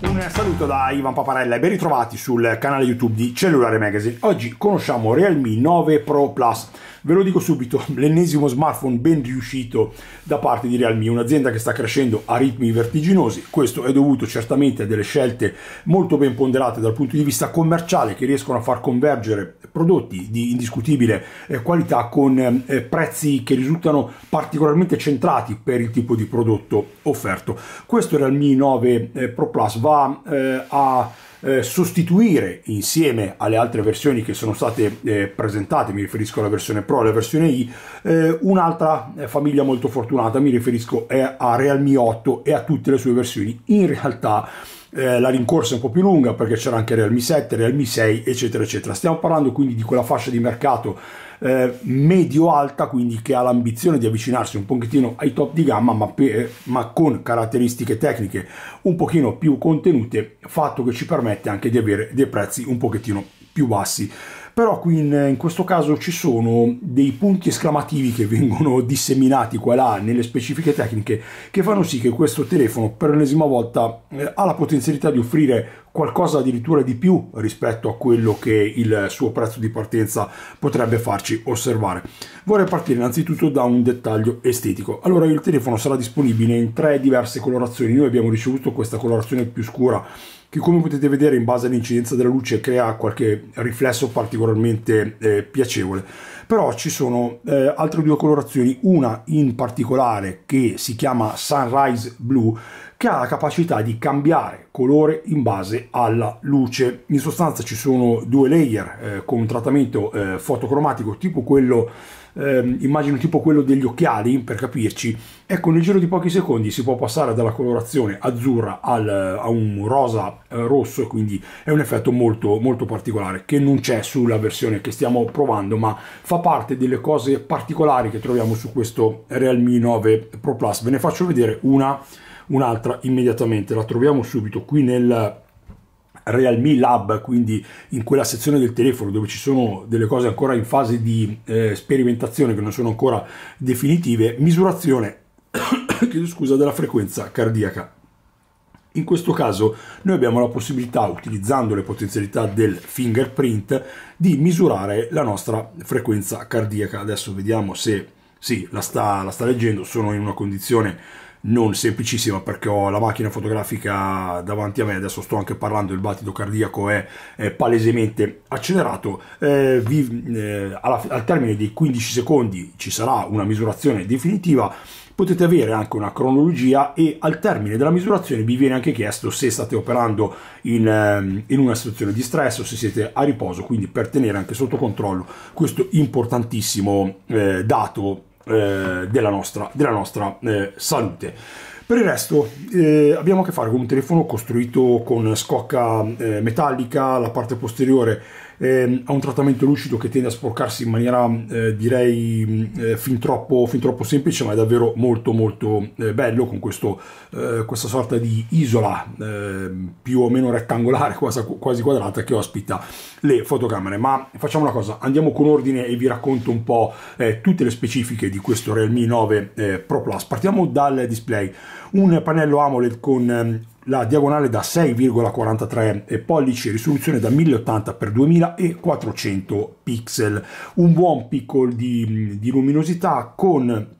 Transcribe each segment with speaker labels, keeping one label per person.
Speaker 1: Un saluto da Ivan Paparella e ben ritrovati sul canale YouTube di Cellulare Magazine. Oggi conosciamo Realme 9 Pro Plus Ve lo dico subito, l'ennesimo smartphone ben riuscito da parte di Realme, un'azienda che sta crescendo a ritmi vertiginosi, questo è dovuto certamente a delle scelte molto ben ponderate dal punto di vista commerciale che riescono a far convergere prodotti di indiscutibile eh, qualità con eh, prezzi che risultano particolarmente centrati per il tipo di prodotto offerto. Questo Realme 9 eh, Pro Plus va a eh, sostituire insieme alle altre versioni che sono state eh, presentate, mi riferisco alla versione Pro e alla versione I, eh, un'altra eh, famiglia molto fortunata, mi riferisco a Realme 8 e a tutte le sue versioni. In realtà eh, la rincorsa è un po' più lunga perché c'era anche Realme 7, Realme 6, eccetera, eccetera. Stiamo parlando quindi di quella fascia di mercato eh, medio-alta, quindi che ha l'ambizione di avvicinarsi un pochettino ai top di gamma, ma, per, ma, con caratteristiche tecniche un pochino più contenute, fatto che ci permette anche di avere dei prezzi un pochettino più bassi però qui in, in, questo caso ci sono dei punti esclamativi che vengono disseminati qua e là nelle specifiche tecniche che fanno sì che questo telefono per l'ennesima volta eh, ha la potenzialità di offrire qualcosa addirittura di più rispetto a quello che il suo prezzo di partenza potrebbe farci osservare. Vorrei partire innanzitutto da un dettaglio estetico. Allora il telefono sarà disponibile in tre diverse colorazioni, noi abbiamo ricevuto questa colorazione più scura che come potete vedere in base all'incidenza della luce crea qualche riflesso particolarmente eh, piacevole però ci sono eh, altre due colorazioni una in particolare che si chiama Sunrise Blue che ha la capacità di cambiare colore in base alla luce in sostanza ci sono due layer eh, con un trattamento eh, fotocromatico tipo quello ehm, immagino tipo quello degli occhiali per capirci, ecco nel giro di pochi secondi si può passare dalla colorazione azzurra al, a un rosa eh, rosso quindi è un effetto molto, molto particolare che non c'è sulla versione che stiamo provando ma fa parte delle cose particolari che troviamo su questo Realme 9 Pro Plus. Ve ne faccio vedere una un'altra immediatamente, la troviamo subito qui nel Realme Lab, quindi in quella sezione del telefono dove ci sono delle cose ancora in fase di eh, sperimentazione che non sono ancora definitive, misurazione scusa, della frequenza cardiaca. In questo caso noi abbiamo la possibilità, utilizzando le potenzialità del fingerprint, di misurare la nostra frequenza cardiaca. Adesso vediamo se sì, la sta, la sta leggendo, sono in una condizione non semplicissima perché ho la macchina fotografica davanti a me, adesso sto anche parlando, il battito cardiaco è, è palesemente accelerato, eh, vi, eh, alla, al termine dei 15 secondi ci sarà una misurazione definitiva, potete avere anche una cronologia e al termine della misurazione vi viene anche chiesto se state operando in, eh, in, una situazione di stress o se siete a riposo, quindi per tenere anche sotto controllo questo importantissimo eh, dato eh, della nostra, della nostra eh, salute. Per il resto eh, abbiamo a che fare con un telefono costruito con scocca eh, metallica, la parte posteriore eh, ha un trattamento lucido che tende a sporcarsi in maniera eh, direi mm, eh, fin, troppo, fin, troppo, semplice ma è davvero molto molto eh, bello con questo, eh, questa sorta di isola ehm, più o meno rettangolare quasi, quadrata che ospita le fotocamere ma facciamo una cosa andiamo con ordine e vi racconto un po' eh, tutte le specifiche di questo Realme 9 Pro Plus partiamo dal display un pannello AMOLED con ehm, la diagonale da 6,43 pollici, risoluzione da 1080 x 2400 pixel, un buon picco di, di luminosità con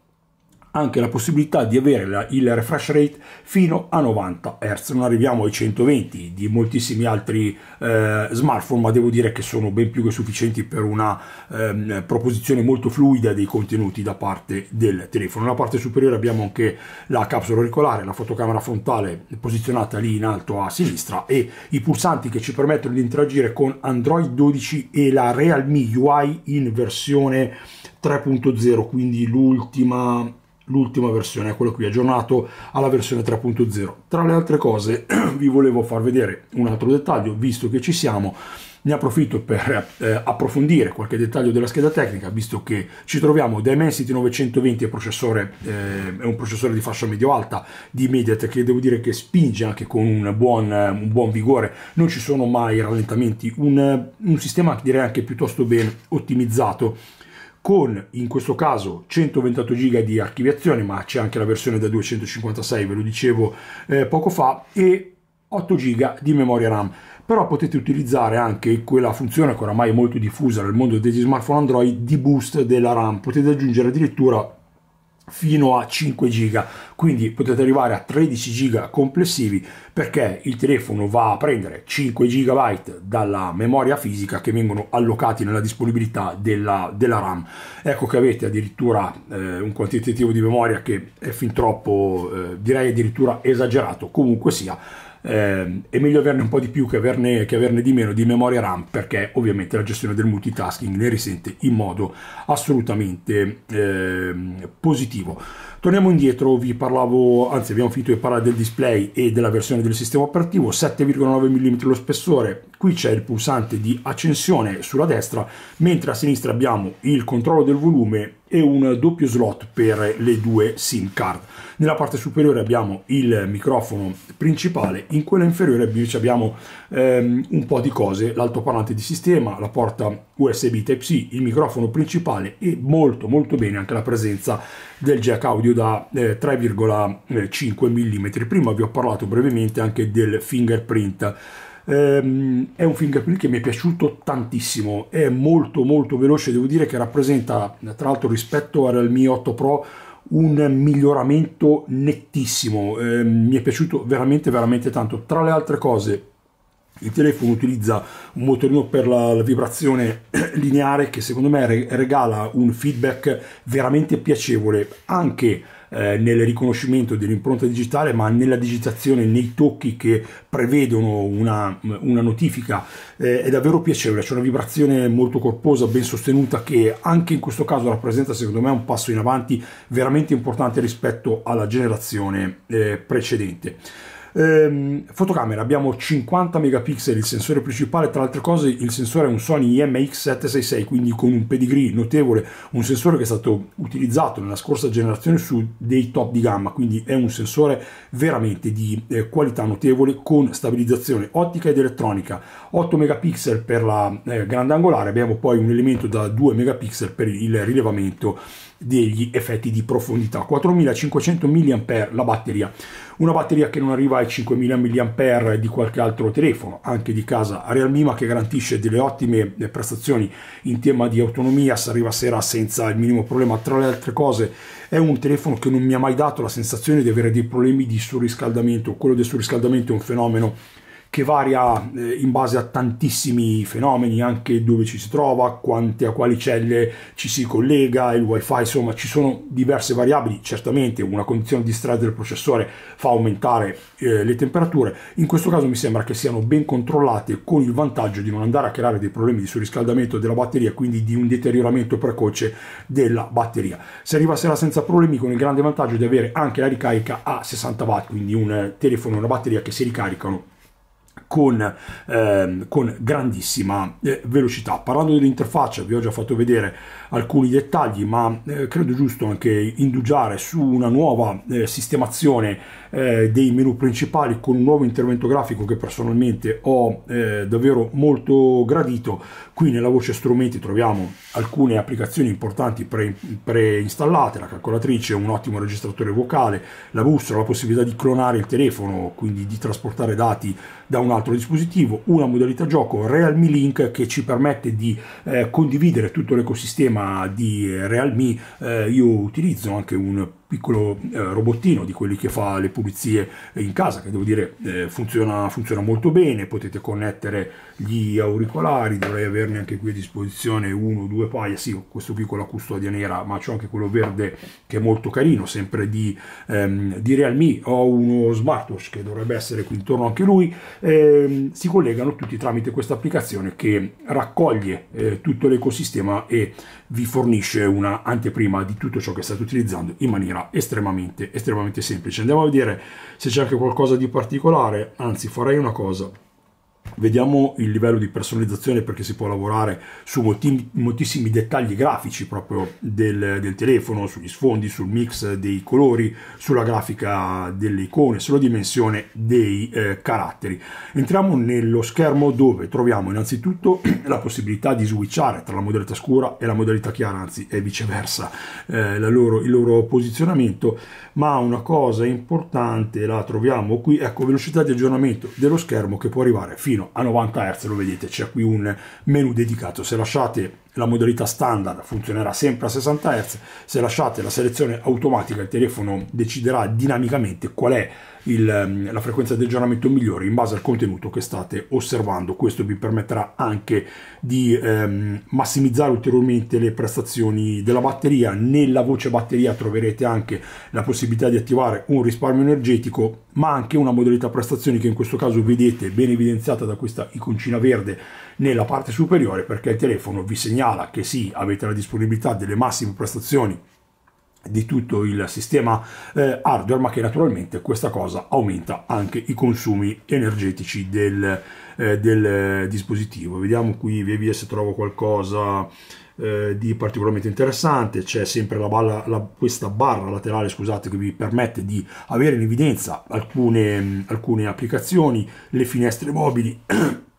Speaker 1: anche la possibilità di avere la, il refresh rate fino a 90 Hz, non arriviamo ai 120 di moltissimi altri eh, smartphone, ma devo dire che sono ben più che sufficienti per una ehm, proposizione molto fluida dei contenuti da parte del telefono. Nella parte superiore abbiamo anche la capsula auricolare, la fotocamera frontale posizionata lì in alto a sinistra e i pulsanti che ci permettono di interagire con Android 12 e la Realme UI in versione 3.0, quindi l'ultima l'ultima versione, quello qui aggiornato alla versione 3.0. Tra le altre cose vi volevo far vedere un altro dettaglio, visto che ci siamo, ne approfitto per eh, approfondire qualche dettaglio della scheda tecnica, visto che ci troviamo Dimensity 920 è, processore, eh, è un processore di fascia medio-alta di Mediatek che devo dire che spinge anche con un buon, un buon vigore, non ci sono mai rallentamenti, un, un sistema direi anche piuttosto ben ottimizzato con in questo caso 128 giga di archiviazione, ma c'è anche la versione da 256, ve lo dicevo eh, poco fa, e 8 giga di memoria RAM. Però potete utilizzare anche quella funzione che oramai è molto diffusa nel mondo degli smartphone Android di boost della RAM, potete aggiungere addirittura fino a 5 giga quindi potete arrivare a 13 giga complessivi perché il telefono va a prendere 5 GB dalla memoria fisica che vengono allocati nella disponibilità della, della RAM ecco che avete addirittura eh, un quantitativo di memoria che è fin troppo eh, direi addirittura esagerato comunque sia eh, è meglio averne un po' di più che averne, che averne di meno di memoria RAM perché ovviamente la gestione del multitasking ne risente in modo assolutamente eh, positivo. Torniamo indietro, vi parlavo, anzi abbiamo finito di parlare del display e della versione del sistema operativo, 7,9 mm lo spessore, qui c'è il pulsante di accensione sulla destra, mentre a sinistra abbiamo il controllo del volume e un doppio slot per le due SIM card. Nella parte superiore abbiamo il microfono principale, in quella inferiore invece abbiamo ehm, un po' di cose, l'altoparlante di sistema, la porta USB Type-C, il microfono principale e molto molto bene anche la presenza del jack audio da eh, 3,5 mm. Prima vi ho parlato brevemente anche del fingerprint Ehm, è un film che mi è piaciuto tantissimo, è molto molto veloce, devo dire che rappresenta, tra l'altro rispetto al Mi 8 Pro, un miglioramento nettissimo, eh, mi è piaciuto veramente veramente tanto. Tra le altre cose, il telefono utilizza un motorino per la, la, vibrazione lineare che secondo me regala un feedback veramente piacevole anche eh, nel riconoscimento dell'impronta digitale, ma nella digitazione, nei tocchi che prevedono una, una notifica. Eh, è davvero piacevole, c'è una vibrazione molto corposa, ben sostenuta, che anche in questo caso rappresenta secondo me un passo in avanti veramente importante rispetto alla generazione eh, precedente. Ehm, fotocamera, abbiamo 50 megapixel, il sensore principale, tra le altre cose il sensore è un Sony IMX766, quindi con un pedigree notevole, un sensore che è stato utilizzato nella scorsa generazione su dei top di gamma, quindi è un sensore veramente di eh, qualità notevole con stabilizzazione ottica ed elettronica, 8 megapixel per la eh, grande angolare, abbiamo poi un elemento da 2 megapixel per il rilevamento degli effetti di profondità. 4500 mAh la batteria, una batteria che non arriva ai 5000 mAh di qualche altro telefono, anche di casa Realme, ma che garantisce delle ottime eh, prestazioni in tema di autonomia, si arriva a sera senza il minimo problema. Tra le altre cose è un telefono che non mi ha mai dato la sensazione di avere dei problemi di surriscaldamento, quello del surriscaldamento è un fenomeno che varia eh, in base a tantissimi fenomeni, anche dove ci si trova, quante, a quali celle ci si collega, il wifi, insomma ci sono diverse variabili, certamente una condizione di stress del processore fa aumentare eh, le temperature, in questo caso mi sembra che siano ben controllate con il vantaggio di non andare a creare dei problemi di surriscaldamento della batteria, quindi di un deterioramento precoce della batteria. Si arriva a sera senza problemi con il grande vantaggio di avere anche la ricarica a 60 watt, quindi un telefono e una batteria che si ricaricano con, ehm, con grandissima eh, velocità. Parlando dell'interfaccia, vi ho già fatto vedere alcuni dettagli, ma eh, credo giusto anche indugiare su una nuova eh, sistemazione eh, dei menu principali con un nuovo intervento grafico che personalmente ho eh, davvero molto gradito. Qui nella voce strumenti troviamo alcune applicazioni importanti pre, preinstallate, la calcolatrice, un ottimo registratore vocale, la bussola, la possibilità di clonare il telefono, quindi di trasportare dati da un altro dispositivo, una modalità gioco Realme Link che ci permette di eh, condividere tutto l'ecosistema di Realme eh, io utilizzo anche un piccolo eh, robottino di quelli che fa le pulizie in casa, che devo dire eh, funziona, funziona, molto bene, potete connettere gli auricolari, dovrei averne anche qui a disposizione uno o due paia, sì, questo qui con la custodia nera, ma c'è anche quello verde che è molto carino, sempre di, ehm, di Realme, ho uno smartwatch che dovrebbe essere qui intorno anche lui, ehm, si collegano tutti tramite questa applicazione che raccoglie eh, tutto l'ecosistema e vi fornisce una anteprima di tutto ciò che state utilizzando in maniera estremamente, estremamente semplice. Andiamo a vedere se c'è anche qualcosa di particolare, anzi farei una cosa, Vediamo il livello di personalizzazione perché si può lavorare su molti, moltissimi dettagli grafici proprio del, del, telefono, sugli sfondi, sul mix dei colori, sulla grafica delle icone, sulla dimensione dei eh, caratteri. Entriamo nello schermo dove troviamo innanzitutto la possibilità di switchare tra la modalità scura e la modalità chiara, anzi è viceversa, eh, loro, il loro posizionamento, ma una cosa importante la troviamo qui, ecco velocità di aggiornamento dello schermo che può arrivare fino a 90 Hz, lo vedete, c'è qui un menu dedicato. Se lasciate la modalità standard funzionerà sempre a 60 Hz, se lasciate la selezione automatica il telefono deciderà dinamicamente qual è il, mm, la frequenza di aggiornamento migliore in base al contenuto che state osservando, questo vi permetterà anche di ehm, massimizzare ulteriormente le prestazioni della batteria, nella voce batteria troverete anche la possibilità di attivare un risparmio energetico ma anche una modalità prestazioni che in questo caso vedete ben evidenziata da questa iconcina verde nella parte superiore perché il telefono vi segnala che sì, avete la disponibilità delle massime prestazioni di tutto il sistema eh, hardware, ma che naturalmente questa cosa aumenta anche i consumi energetici del, eh, del eh, dispositivo. Vediamo qui via se trovo qualcosa eh, di particolarmente interessante. C'è sempre la balla, la, questa barra laterale scusate, che vi permette di avere in evidenza alcune, alcune applicazioni, le finestre mobili.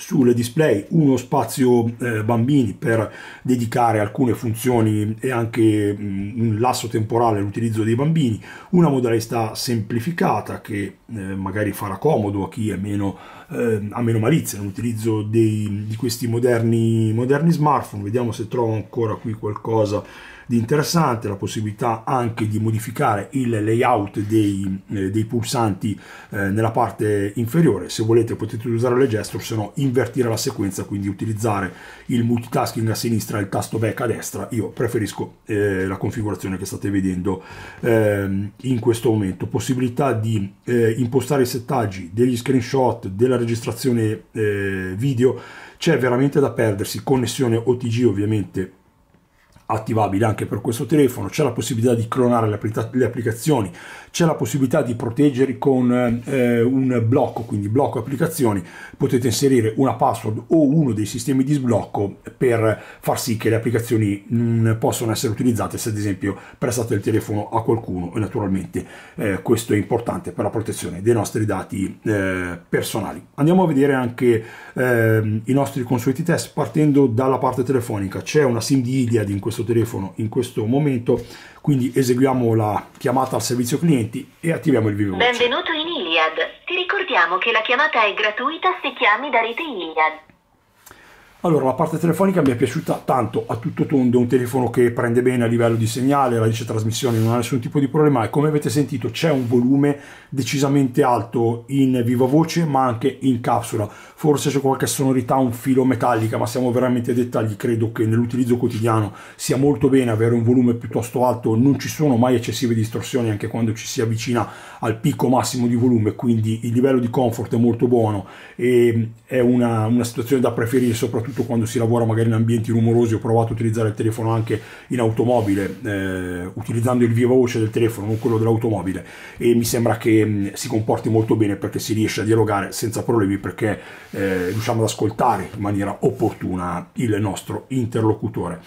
Speaker 1: sul display uno spazio eh, bambini per dedicare alcune funzioni e anche mh, mm, un lasso temporale all'utilizzo dei bambini, una modalità semplificata che eh, magari farà comodo a chi meno, eh, ha meno malizia nell'utilizzo di questi moderni, moderni smartphone, vediamo se trovo ancora qui qualcosa di interessante, la possibilità anche di modificare il layout dei, eh, dei pulsanti eh, nella parte inferiore, se volete potete usare le gesture, se no invertire la sequenza, quindi utilizzare il multitasking a sinistra e il tasto back a destra, io preferisco eh, la configurazione che state vedendo ehm, in questo momento, possibilità di eh, impostare i settaggi degli screenshot della registrazione eh, video, c'è veramente da perdersi, connessione OTG ovviamente attivabile anche per questo telefono, c'è la possibilità di clonare le, applicazioni, c'è la possibilità di proteggere con eh, un blocco, quindi blocco applicazioni, potete inserire una password o uno dei sistemi di sblocco per far sì che le applicazioni mh, possano essere utilizzate se ad esempio prestate il telefono a qualcuno e naturalmente eh, questo è importante per la protezione dei nostri dati eh, personali. Andiamo a vedere anche ehm, i nostri consueti test partendo dalla parte telefonica. C'è una SIM di Iliad in questo telefono in questo momento, quindi eseguiamo la chiamata al servizio cliente Uniti e attiviamo il vivo. Benvenuto in Iliad. Ti ricordiamo che la chiamata è gratuita se chiami da rete Iliad. Allora, la parte telefonica mi è piaciuta tanto, a tutto tondo, un telefono che prende bene a livello di segnale, radice trasmissione, non ha nessun tipo di problema e come avete sentito c'è un volume decisamente alto in viva voce ma anche in capsula. Forse c'è qualche sonorità un filo metallica, ma siamo veramente a dettagli, credo che nell'utilizzo quotidiano sia molto bene avere un volume piuttosto alto, non ci sono mai eccessive distorsioni anche quando ci si avvicina al picco massimo di volume, quindi il livello di comfort è molto buono e è una, una situazione da preferire soprattutto soprattutto quando si lavora magari in ambienti rumorosi, ho provato a utilizzare il telefono anche in automobile, eh, utilizzando il viva voce del telefono, non quello dell'automobile, e mi sembra che mh, mm, si comporti molto bene perché si riesce a dialogare senza problemi perché eh, riusciamo ad ascoltare in maniera opportuna il nostro interlocutore.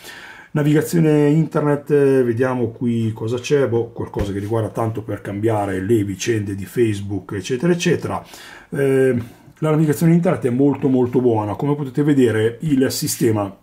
Speaker 1: Navigazione internet, vediamo qui cosa c'è, boh, qualcosa che riguarda tanto per cambiare le vicende di Facebook, eccetera, eccetera. Eh, la navigazione in internet è molto molto buona. Come potete vedere il sistema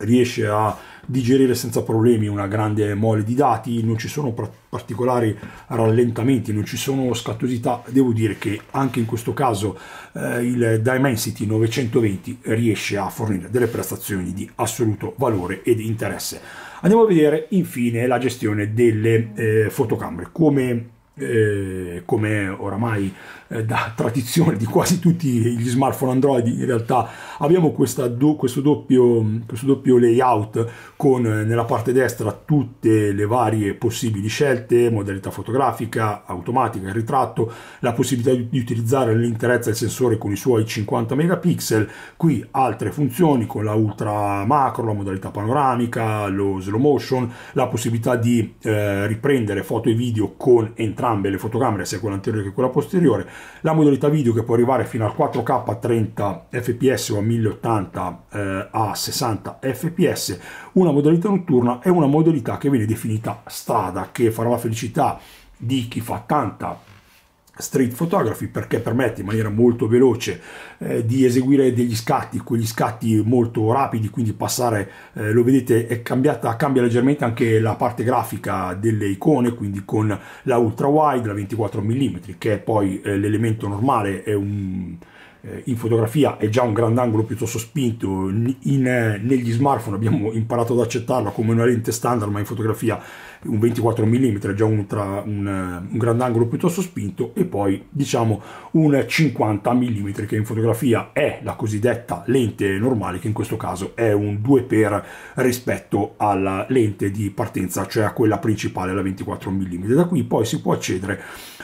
Speaker 1: riesce a digerire senza problemi una grande mole di dati, non ci sono particolari rallentamenti, non ci sono scattosità. Devo dire che anche in questo caso eh, il Dimensity 920 riesce a fornire delle prestazioni di assoluto valore ed interesse. Andiamo a vedere infine la gestione delle eh, fotocamere. Come eh, come oramai eh, da tradizione di quasi tutti gli smartphone Android in realtà abbiamo do, questo, doppio, questo, doppio, layout con eh, nella parte destra tutte le varie possibili scelte, modalità fotografica, automatica, il ritratto, la possibilità di, di utilizzare l'interezza del sensore con i suoi 50 megapixel, qui altre funzioni con la ultra macro, la modalità panoramica, lo slow motion, la possibilità di eh, riprendere foto e video con entrambe le fotocamere, sia quella anteriore che quella posteriore, la modalità video che può arrivare fino al 4K a 30 fps o a 1080 eh, a 60 fps, una modalità notturna e una modalità che viene definita strada, che farà la felicità di chi fa tanta street photography perché permette in maniera molto veloce eh, di eseguire degli scatti, quegli scatti molto rapidi, quindi passare, eh, lo vedete, è cambiata, cambia leggermente anche la parte grafica delle icone, quindi con la ultra wide, la 24 mm, che è poi eh, l'elemento normale, è un eh, in fotografia è già un grandangolo piuttosto spinto, in, eh, negli smartphone abbiamo imparato ad accettarlo come una lente standard, ma in fotografia un 24 mm è già un, tra, un, eh, un grandangolo piuttosto spinto e poi diciamo un 50 mm che in fotografia è la cosiddetta lente normale che in questo caso è un 2x rispetto alla lente di partenza cioè a quella principale la 24 mm da qui poi si può accedere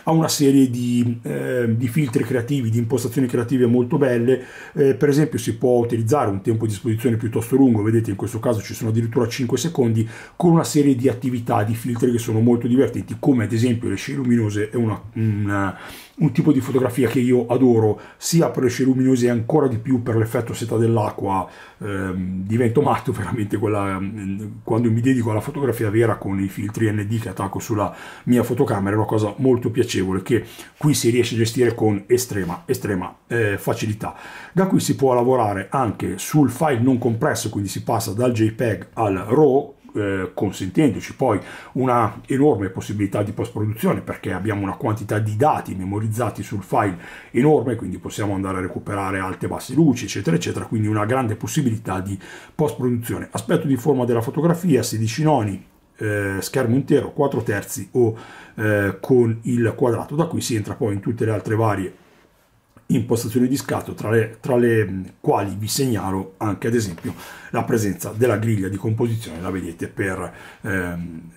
Speaker 1: a una serie di, eh, di filtri creativi di impostazioni creative molto belle eh, per esempio si può utilizzare un tempo di esposizione piuttosto lungo vedete in questo caso ci sono addirittura 5 secondi con una serie di attività di filtri che sono molto divertenti, come ad esempio le scie luminose, è una, una, un tipo di fotografia che io adoro, sia per le scie luminose e ancora di più per l'effetto seta dell'acqua, ehm, divento matto veramente quella, quando mi dedico alla fotografia vera con i filtri ND che attacco sulla mia fotocamera, è una cosa molto piacevole che qui si riesce a gestire con estrema, estrema eh, facilità. Da qui si può lavorare anche sul file non compresso, quindi si passa dal JPEG al RAW, eh, consentendoci poi una enorme possibilità di post produzione perché abbiamo una quantità di dati memorizzati sul file enorme, quindi possiamo andare a recuperare alte, basse luci, eccetera, eccetera, quindi una grande possibilità di post produzione. Aspetto di forma della fotografia, 16 noni, eh, schermo intero 4 terzi o eh, con il quadrato da qui si entra poi in tutte le altre varie impostazioni di scatto, tra le, tra le quali vi segnalo anche ad esempio la presenza della griglia di composizione, la vedete per ehm,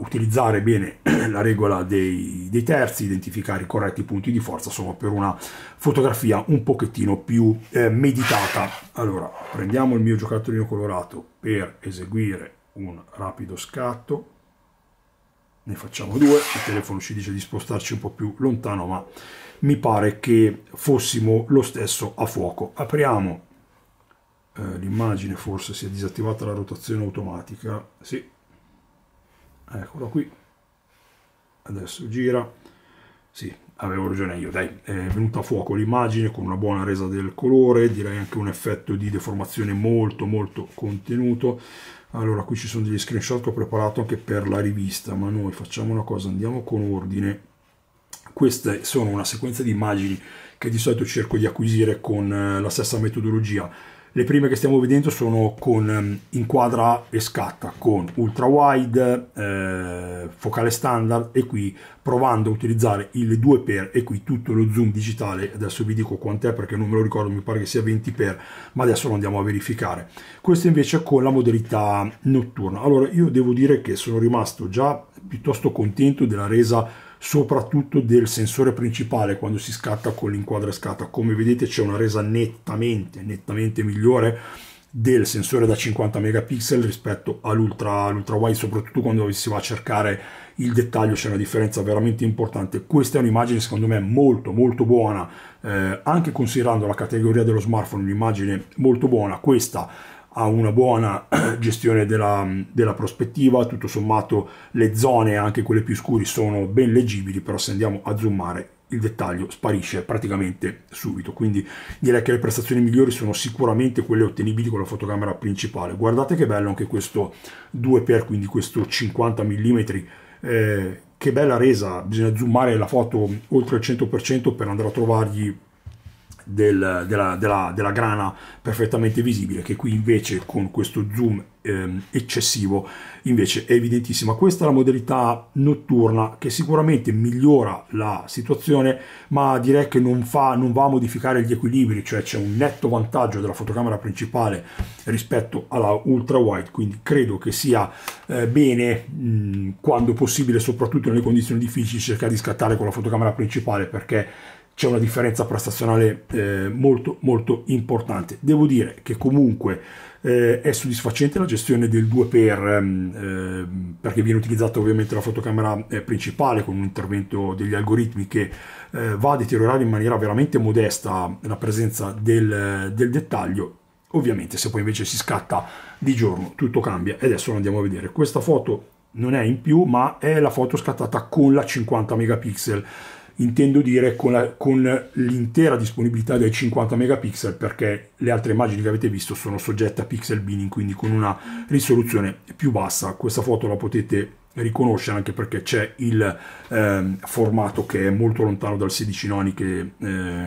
Speaker 1: utilizzare bene la regola dei, dei, terzi, identificare i corretti punti di forza, insomma per una fotografia un pochettino più eh, meditata. Allora, prendiamo il mio giocattolino colorato per eseguire un rapido scatto ne facciamo due, il telefono ci dice di spostarci un po' più lontano, ma mi pare che fossimo lo stesso a fuoco. Apriamo eh, l'immagine, forse si è disattivata la rotazione automatica, sì, eccolo qui, adesso gira, sì, avevo ragione io, dai, è venuta a fuoco l'immagine con una buona resa del colore, direi anche un effetto di deformazione molto molto contenuto, allora qui ci sono degli screenshot che ho preparato anche per la rivista ma noi facciamo una cosa andiamo con ordine queste sono una sequenza di immagini che di solito cerco di acquisire con eh, la stessa metodologia le prime che stiamo vedendo sono con ehm, inquadra e scatta con ultra wide, eh, focale standard e qui provando a utilizzare il 2x e qui tutto lo zoom digitale, adesso vi dico quant'è perché non me lo ricordo, mi pare che sia 20x, ma adesso lo andiamo a verificare. Questo invece con la modalità notturna. Allora io devo dire che sono rimasto già piuttosto contento della resa soprattutto del sensore principale quando si scatta con l'inquadrascata. Come vedete c'è una resa nettamente, nettamente migliore del sensore da 50 megapixel rispetto all'ultra, all'ultra wide, soprattutto quando si va a cercare il dettaglio c'è una differenza veramente importante. Questa è un'immagine secondo me molto molto buona, eh, anche considerando la categoria dello smartphone, un'immagine molto buona. Questa ha una buona gestione della, della, prospettiva, tutto sommato le zone, anche quelle più scure, sono ben leggibili, però se andiamo a zoomare il dettaglio sparisce praticamente subito, quindi direi che le prestazioni migliori sono sicuramente quelle ottenibili con la fotocamera principale. Guardate che bello anche questo 2x, quindi questo 50 mm, eh, che bella resa, bisogna zoomare la foto oltre il 100% per andare a trovargli del, della, della, della, grana perfettamente visibile che qui invece con questo zoom ehm, eccessivo invece è evidentissima questa è la modalità notturna che sicuramente migliora la situazione ma direi che non, fa, non va a modificare gli equilibri cioè c'è un netto vantaggio della fotocamera principale rispetto alla ultra wide quindi credo che sia eh, bene mh, mm, quando possibile soprattutto nelle condizioni difficili cercare di scattare con la fotocamera principale perché c'è una differenza prestazionale eh, molto molto importante. Devo dire che comunque eh, è soddisfacente la gestione del 2x eh, ehm, perché viene utilizzata ovviamente la fotocamera eh, principale con un intervento degli algoritmi che eh, va a deteriorare in maniera veramente modesta la presenza del, del dettaglio Ovviamente se poi invece si scatta di giorno tutto cambia e adesso lo andiamo a vedere. Questa foto non è in più ma è la foto scattata con la 50 megapixel intendo dire con, la, con, l'intera disponibilità dei 50 megapixel perché le altre immagini che avete visto sono soggette a pixel binning quindi con una risoluzione più bassa questa foto la potete riconoscere anche perché c'è il eh, formato che è molto lontano dal 16 noni che, eh,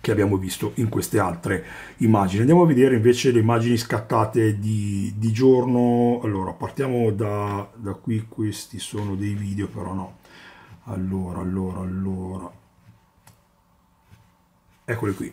Speaker 1: che abbiamo visto in queste altre immagini andiamo a vedere invece le immagini scattate di, di giorno allora partiamo da, da qui questi sono dei video però no allora, allora, allora. Eccole qui.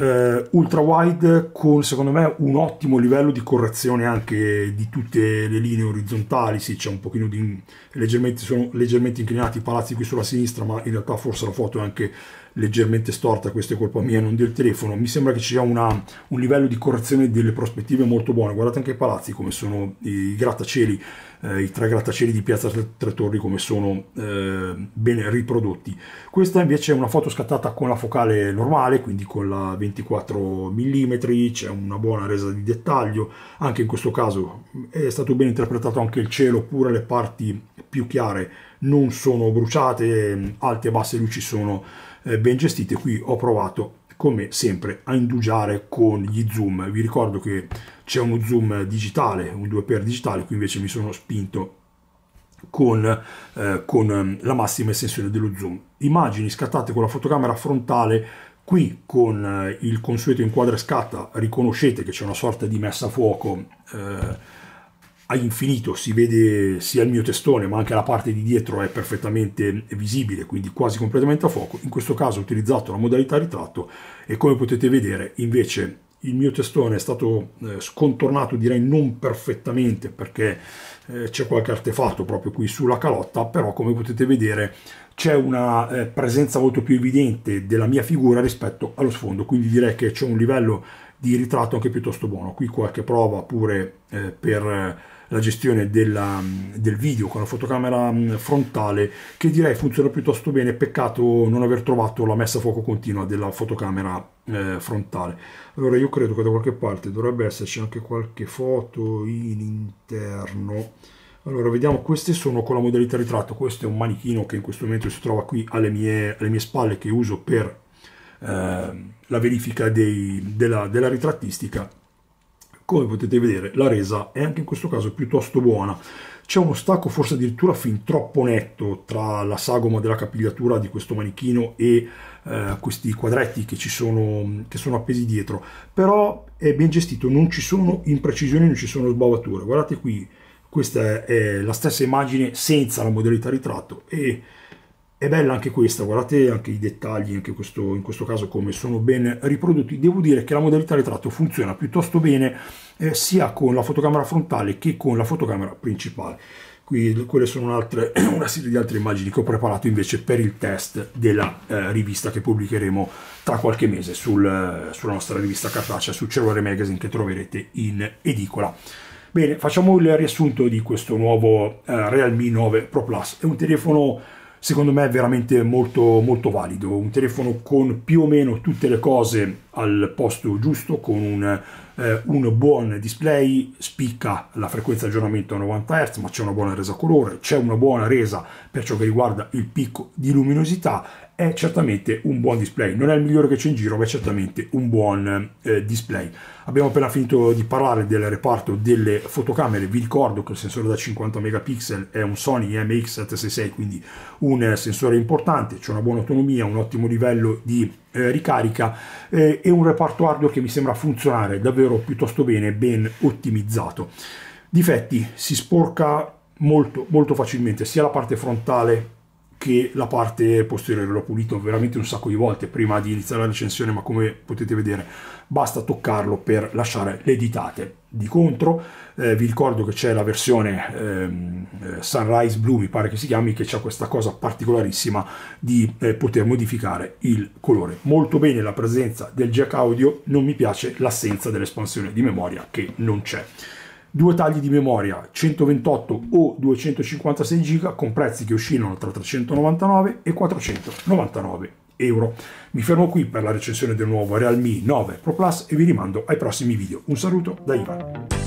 Speaker 1: Eh, ultra wide con secondo me un ottimo livello di correzione anche di tutte le linee orizzontali sì c'è un pochino di leggermente sono leggermente inclinati i palazzi qui sulla sinistra ma in realtà forse la foto è anche leggermente storta, questo è colpa mia, non del telefono, mi sembra che ci sia una, un livello di correzione delle prospettive molto buono, guardate anche i palazzi come sono i grattacieli, eh, i tre grattacieli di Piazza Tre Torri come sono eh, ben riprodotti. Questa invece è una foto scattata con la focale normale, quindi con la 24 mm, c'è una buona resa di dettaglio, anche in questo caso eh, è stato ben interpretato anche il cielo, oppure le parti più chiare non sono bruciate, eh, alte e basse luci sono eh, ben gestite. Qui ho provato come sempre a indugiare con gli zoom. Vi ricordo che c'è uno zoom digitale, un 2x digitale, qui invece mi sono spinto con, eh, con ehm, la massima estensione dello zoom. Immagini scattate con la fotocamera frontale Qui con eh, il consueto inquadra e scatta riconoscete che c'è una sorta di messa a fuoco eh, infinito si vede sia il mio testone ma anche la parte di dietro è perfettamente visibile, quindi quasi completamente a fuoco. In questo caso ho utilizzato la modalità ritratto e come potete vedere invece il mio testone è stato eh, scontornato direi non perfettamente perché eh, c'è qualche artefatto proprio qui sulla calotta però come potete vedere c'è una eh, presenza molto più evidente della mia figura rispetto allo sfondo quindi direi che c'è un livello di ritratto anche piuttosto buono qui qualche prova pure per la gestione della, del video con la fotocamera mm, frontale che direi funziona piuttosto bene, peccato non aver trovato la messa a fuoco continua della fotocamera eh, frontale. Allora io credo che da qualche parte dovrebbe esserci anche qualche foto in interno. Allora, vediamo, queste sono con la modalità ritratto, questo è un manichino che in questo momento si trova qui alle mie, alle mie spalle che uso per eh, la verifica dei, della, della ritrattistica come potete vedere la resa è anche in questo caso piuttosto buona c'è uno stacco forse addirittura fin troppo netto tra la sagoma della capigliatura di questo manichino e eh, questi quadretti che ci sono, che sono appesi dietro però è ben gestito non ci sono imprecisioni non ci sono sbavature guardate qui questa è la stessa immagine senza la modalità ritratto e è bella anche questa, guardate anche i dettagli, anche questo, in questo caso come sono ben riprodotti. Devo dire che la modalità ritratto funziona piuttosto bene eh, sia con la fotocamera frontale che con la fotocamera principale. Qui, quelle sono altre, una serie di altre immagini che ho preparato invece per il test della eh, rivista che pubblicheremo tra qualche mese sul, eh, sulla nostra rivista cartacea, su Cellulare Magazine che troverete in edicola. Bene, facciamo il riassunto di questo nuovo eh, Realme 9 Pro Plus. È un telefono secondo me è veramente molto, molto valido. Un telefono con più o meno tutte le cose al posto giusto, con un, eh, un buon display, spicca la frequenza di aggiornamento a 90 Hz, ma c'è una buona resa colore, c'è una buona resa per ciò che riguarda il picco di luminosità è certamente un buon display. Non è il migliore che c'è in giro, ma è certamente un buon eh, display. Abbiamo appena finito di parlare del reparto delle fotocamere. Vi ricordo che il sensore da 50 megapixel è un Sony MX766, quindi un eh, sensore importante. C'è una buona autonomia, un ottimo livello di eh, ricarica eh, e un reparto hardware che mi sembra funzionare davvero piuttosto bene, ben ottimizzato. Difetti, si sporca molto, molto facilmente sia la parte frontale che la parte posteriore l'ho pulito veramente un sacco di volte prima di iniziare la recensione ma come potete vedere basta toccarlo per lasciare le ditate di contro eh, vi ricordo che c'è la versione ehm, eh, Sunrise Blue mi pare che si chiami che c'è questa cosa particolarissima di eh, poter modificare il colore molto bene la presenza del jack audio non mi piace l'assenza dell'espansione di memoria che non c'è due tagli di memoria 128 o 256 giga con prezzi che oscillano tra 399 e 499 euro. Mi fermo qui per la recensione del nuovo Realme 9 Pro Plus e vi rimando ai prossimi video. Un saluto da Ivan.